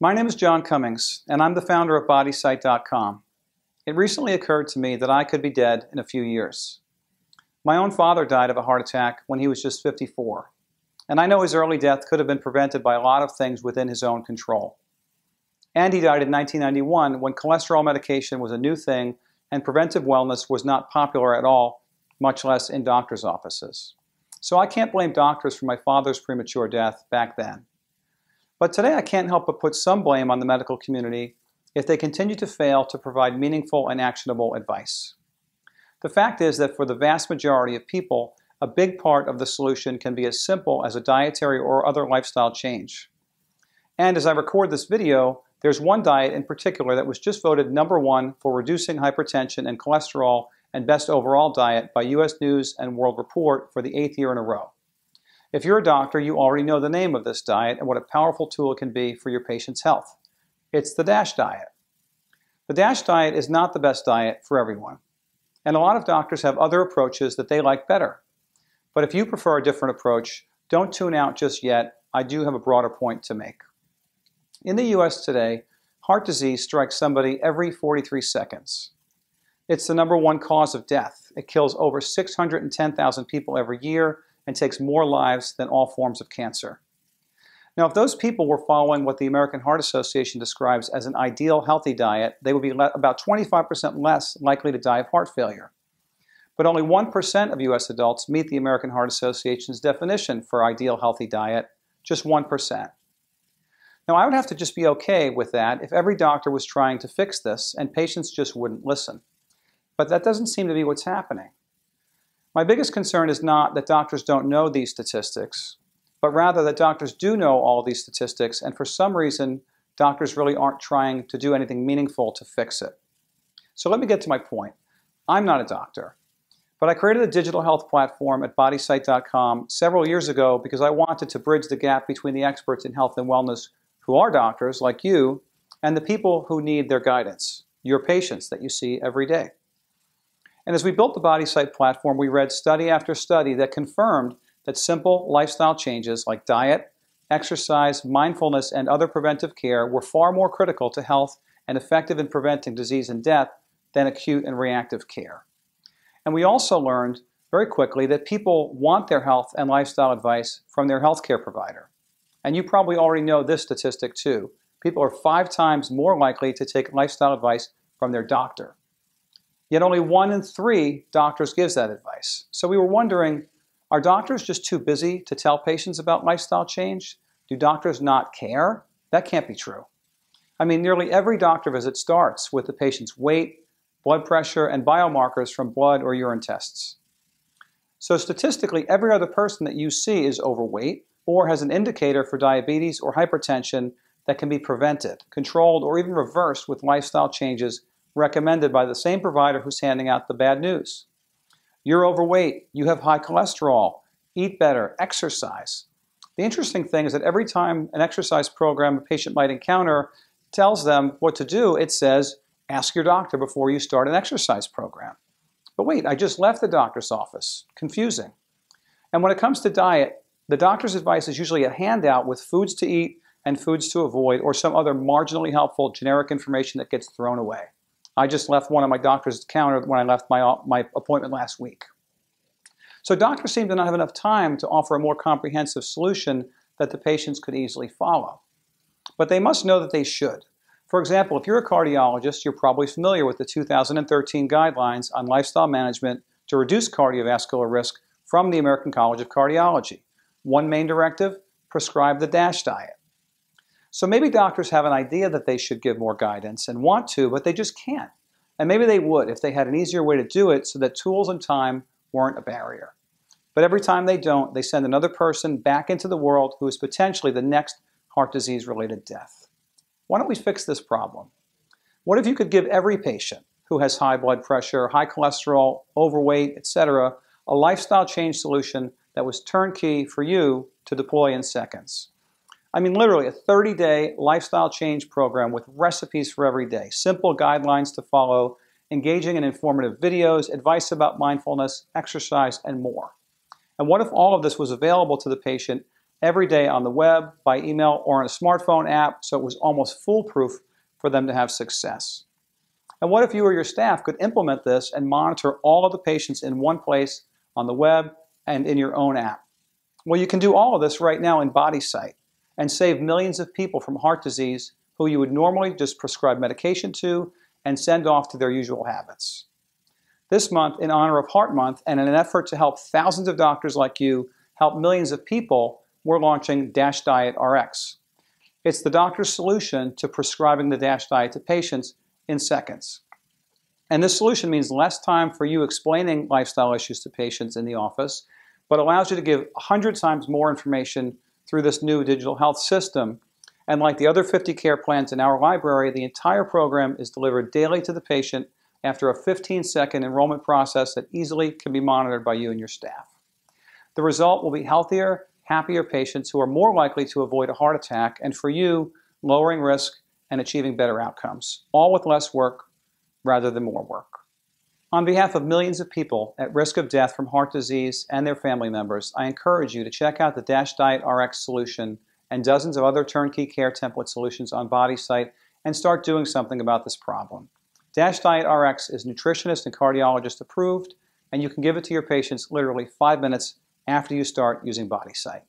My name is John Cummings, and I'm the founder of Bodysight.com. It recently occurred to me that I could be dead in a few years. My own father died of a heart attack when he was just 54, and I know his early death could have been prevented by a lot of things within his own control. And he died in 1991 when cholesterol medication was a new thing and preventive wellness was not popular at all, much less in doctors' offices. So I can't blame doctors for my father's premature death back then. But today I can't help but put some blame on the medical community if they continue to fail to provide meaningful and actionable advice. The fact is that for the vast majority of people, a big part of the solution can be as simple as a dietary or other lifestyle change. And as I record this video, there's one diet in particular that was just voted number one for reducing hypertension and cholesterol and best overall diet by U.S. News and World Report for the eighth year in a row. If you're a doctor, you already know the name of this diet and what a powerful tool it can be for your patient's health. It's the DASH diet. The DASH diet is not the best diet for everyone, and a lot of doctors have other approaches that they like better. But if you prefer a different approach, don't tune out just yet. I do have a broader point to make. In the US today, heart disease strikes somebody every 43 seconds. It's the number one cause of death. It kills over 610,000 people every year and takes more lives than all forms of cancer. Now, if those people were following what the American Heart Association describes as an ideal healthy diet, they would be le- about 25% less likely to die of heart failure. But only 1% of U.S. adults meet the American Heart Association's definition for ideal healthy diet, just 1%. Now, I would have to just be okay with that if every doctor was trying to fix this and patients just wouldn't listen. But that doesn't seem to be what's happening. My biggest concern is not that doctors don't know these statistics, but rather that doctors do know all these statistics, and for some reason, doctors really aren't trying to do anything meaningful to fix it. So let me get to my point. I'm not a doctor, but I created a digital health platform at BodySite.com several years ago because I wanted to bridge the gap between the experts in health and wellness who are doctors like you and the people who need their guidance, your patients that you see every day. And as we built the Body Site platform, we read study after study that confirmed that simple lifestyle changes like diet, exercise, mindfulness, and other preventive care were far more critical to health and effective in preventing disease and death than acute and reactive care. And we also learned very quickly that people want their health and lifestyle advice from their healthcare provider. And you probably already know this statistic too. People are five times more likely to take lifestyle advice from their doctor. Yet only one in three doctors gives that advice. So we were wondering, are doctors just too busy to tell patients about lifestyle change? Do doctors not care? That can't be true. I mean, nearly every doctor visit starts with the patient's weight, blood pressure, and biomarkers from blood or urine tests. So statistically, every other person that you see is overweight or has an indicator for diabetes or hypertension that can be prevented, controlled, or even reversed with lifestyle changes recommended by the same provider who's handing out the bad news. You're overweight, you have high cholesterol, eat better, exercise. The interesting thing is that every time an exercise program a patient might encounter tells them what to do, it says, ask your doctor before you start an exercise program. But wait, I just left the doctor's office. Confusing. And when it comes to diet, the doctor's advice is usually a handout with foods to eat and foods to avoid or some other marginally helpful generic information that gets thrown away. I just left one on my doctor's counter when I left my, my appointment last week. So doctors seem to not have enough time to offer a more comprehensive solution that the patients could easily follow. But they must know that they should. For example, if you're a cardiologist, you're probably familiar with the 2013 guidelines on lifestyle management to reduce cardiovascular risk from the American College of Cardiology. One main directive prescribe the DASH diet. So maybe doctors have an idea that they should give more guidance and want to, but they just can't. And maybe they would if they had an easier way to do it so that tools and time weren't a barrier. But every time they don't, they send another person back into the world who is potentially the next heart disease related death. Why don't we fix this problem? What if you could give every patient who has high blood pressure, high cholesterol, overweight, etc., a lifestyle change solution that was turnkey for you to deploy in seconds? I mean, literally a 30 day lifestyle change program with recipes for every day, simple guidelines to follow, engaging and informative videos, advice about mindfulness, exercise, and more. And what if all of this was available to the patient every day on the web, by email, or on a smartphone app so it was almost foolproof for them to have success? And what if you or your staff could implement this and monitor all of the patients in one place on the web and in your own app? Well, you can do all of this right now in BodySite and save millions of people from heart disease who you would normally just prescribe medication to and send off to their usual habits. This month, in honor of Heart Month and in an effort to help thousands of doctors like you help millions of people, we're launching Dash Diet RX. It's the doctor's solution to prescribing the DASH diet to patients in seconds. And this solution means less time for you explaining lifestyle issues to patients in the office, but allows you to give 100 times more information through this new digital health system. And like the other 50 care plans in our library, the entire program is delivered daily to the patient after a 15 second enrollment process that easily can be monitored by you and your staff. The result will be healthier, happier patients who are more likely to avoid a heart attack, and for you, lowering risk and achieving better outcomes, all with less work rather than more work. On behalf of millions of people at risk of death from heart disease and their family members, I encourage you to check out the Dash Diet RX solution and dozens of other turnkey care template solutions on BodySite and start doing something about this problem. Dash Diet RX is nutritionist and cardiologist approved, and you can give it to your patients literally five minutes after you start using BodySite.